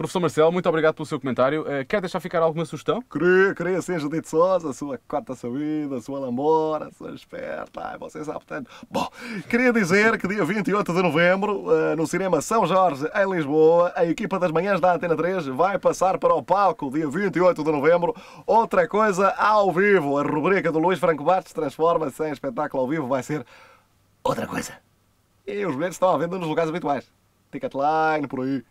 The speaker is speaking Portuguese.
Professor Marcelo, muito obrigado pelo seu comentário. Eh, quer deixar ficar alguma sugestão? Queria, queria ser Judite A sua quarta saída, sua lambora, sua esperta, ai, você sabe tanto. Bom, queria dizer que dia 28 de novembro, eh, no cinema São Jorge, em Lisboa, a equipa das manhãs da Antena 3 vai passar para o palco, dia 28 de novembro, outra coisa ao vivo. A rubrica do Luís Franco Bastos transforma-se em espetáculo ao vivo, vai ser outra coisa. E os bilhetes estão à venda nos lugares habituais. Ticketline, por aí.